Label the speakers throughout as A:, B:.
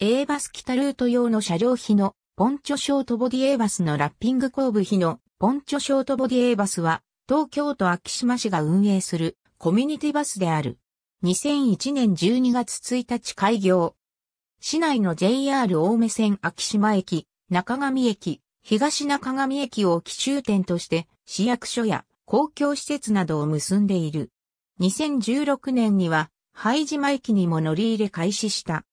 A: A バス北ルート用の車両費のポンチョショートボディ A バスのラッピング後部費のポンチョショートボディ A バスは東京都秋島市が運営するコミュニティバスである。2001年12月1日開業。市内の JR 青梅線秋島駅、中上駅、東中上駅を基中点として市役所や公共施設などを結んでいる。2016年には、灰島駅にも乗り入れ開始した。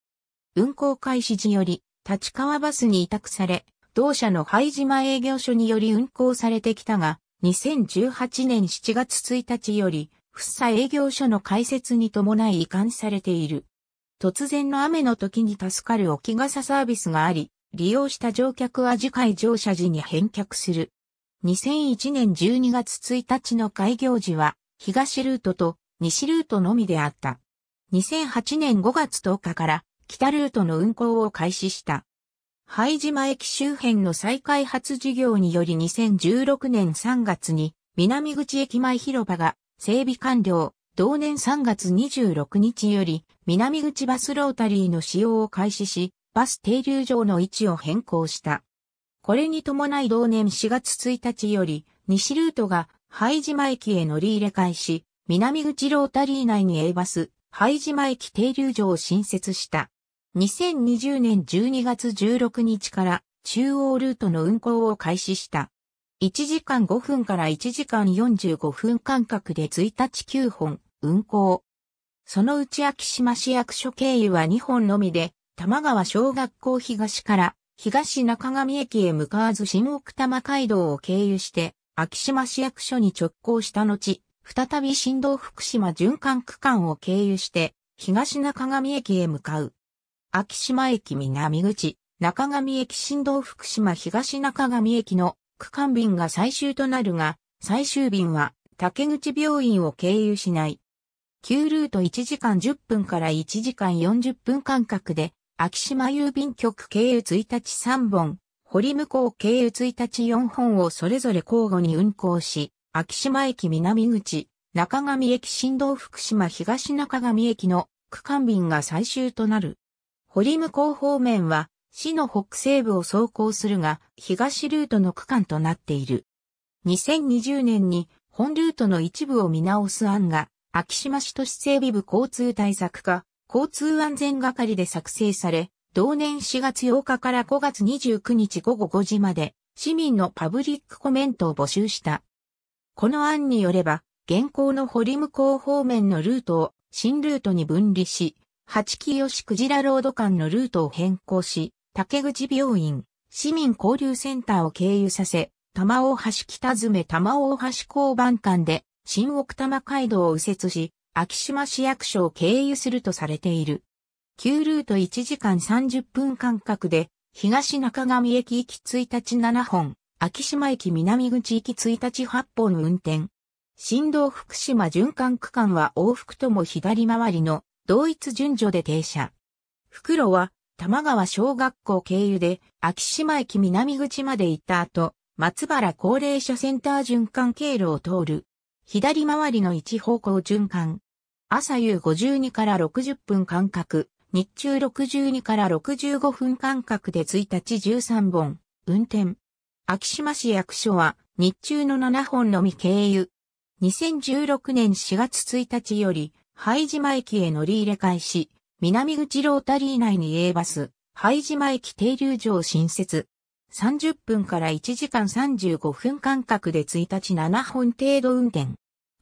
A: 運行開始時より、立川バスに委託され、同社の灰島営業所により運行されてきたが、2018年7月1日より、福生営業所の開設に伴い移管されている。突然の雨の時に助かる置き傘サービスがあり、利用した乗客は次回乗車時に返却する。2001年12月1日の開業時は、東ルートと西ルートのみであった。2008年5月10日から北ルートの運行を開始した。灰島駅周辺の再開発事業により2016年3月に南口駅前広場が整備完了。同年3月26日より南口バスロータリーの使用を開始し、バス停留場の位置を変更した。これに伴い同年4月1日より西ルートが灰島駅へ乗り入れ開始、南口ロータリー内に A バス、灰島駅停留場を新設した。2020年12月16日から中央ルートの運行を開始した。1時間5分から1時間45分間隔で1日9本運行。そのうち秋島市役所経由は2本のみで、玉川小学校東から東中上駅へ向かわず新奥多摩街道を経由して、秋島市役所に直行した後、再び新道福島循環区間を経由して、東中上駅へ向かう。秋島駅南口、中上駅新道福島東中上駅の区間便が最終となるが、最終便は竹口病院を経由しない。旧ルート1時間10分から1時間40分間隔で、秋島郵便局経由1日3本、堀向こう経由1日4本をそれぞれ交互に運行し、秋島駅南口、中上駅新道福島東中上駅の区間便が最終となる。堀向こう方面は、市の北西部を走行するが、東ルートの区間となっている。2020年に本ルートの一部を見直す案が、秋島市都市整備部交通対策課、交通安全係で作成され、同年4月8日から5月29日午後5時まで、市民のパブリックコメントを募集した。この案によれば、現行の堀向こう方面のルートを新ルートに分離し、八木吉クジラロード間のルートを変更し、竹口病院、市民交流センターを経由させ、玉大橋北詰玉大橋交番間で、新奥多摩街道を右折し、秋島市役所を経由するとされている。旧ルート1時間30分間隔で、東中上駅行き1日7本、秋島駅南口行き1日8本運転。新道福島循環区間は往復とも左回りの同一順序で停車。袋は、玉川小学校経由で、秋島駅南口まで行った後、松原高齢者センター循環経路を通る。左回りの一方向循環。朝夕52から60分間隔、日中62から65分間隔で1日13本、運転。秋島市役所は、日中の7本のみ経由。2016年4月1日より、拝島駅へ乗り入れ開始、南口ロータリー内に A バス、拝島駅停留場新設。30分から1時間35分間隔で1日7本程度運転。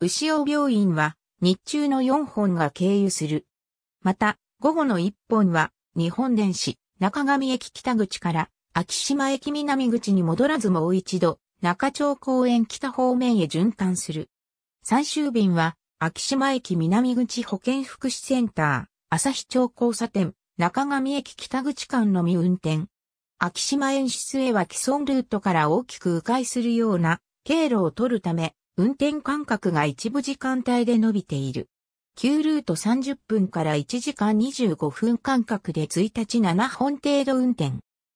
A: 牛尾病院は日中の4本が経由する。また、午後の1本は日本電子中上駅北口から秋島駅南口に戻らずもう一度中町公園北方面へ循環する。最終便は秋島駅南口保健福祉センター、朝日町交差点、中上駅北口間のみ運転。秋島演出へは既存ルートから大きく迂回するような経路を取るため、運転間隔が一部時間帯で伸びている。旧ルート30分から1時間25分間隔で1日7本程度運転。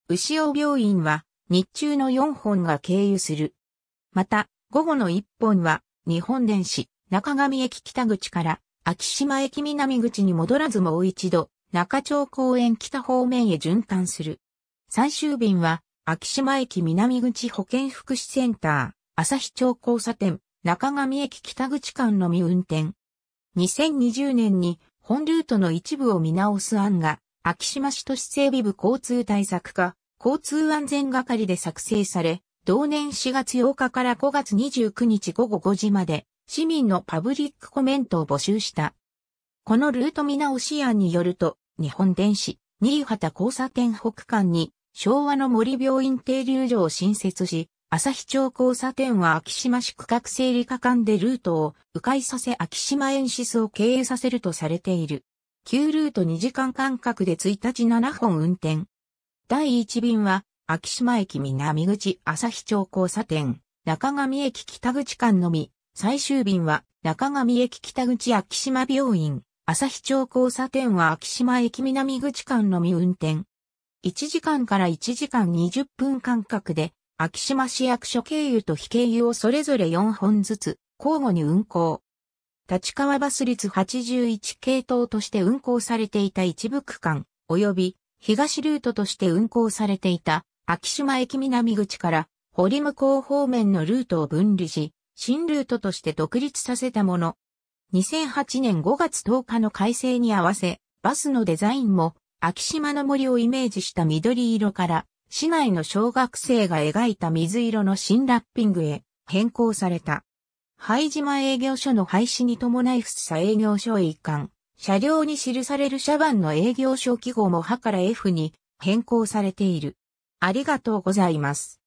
A: 牛尾病院は日中の4本が経由する。また、午後の1本は日本電子、中上駅北口から秋島駅南口に戻らずもう一度中町公園北方面へ循環する。最終便は秋島駅南口保健福祉センター、朝日町交差点、中上駅北口間のみ運転。2020年に本ルートの一部を見直す案が、秋島市都市整備部交通対策課、交通安全係で作成され、同年4月8日から5月29日午後5時まで、市民のパブリックコメントを募集した。このルート見直し案によると、日本電子、新潟交差点北間に、昭和の森病院停留所を新設し、朝日町交差点は秋島市区画整理課間でルートを迂回させ秋島演出を経営させるとされている。旧ルート2時間間隔で1日7本運転。第1便は、秋島駅南口朝日町交差点、中上駅北口間のみ、最終便は中上駅北口昭島病院、朝日町交差点は昭島駅南口間のみ運転。1時間から1時間20分間隔で、昭島市役所経由と非経由をそれぞれ4本ずつ交互に運行。立川バス率81系統として運行されていた一部区間、及び東ルートとして運行されていた、昭島駅南口から、堀向こう方面のルートを分離し、新ルートとして独立させたもの。2008年5月10日の改正に合わせ、バスのデザインも、秋島の森をイメージした緑色から、市内の小学生が描いた水色の新ラッピングへ変更された。灰島営業所の廃止に伴い福生営業所へ移管。車両に記される車番の営業所記号も歯から F に変更されている。ありがとうございます。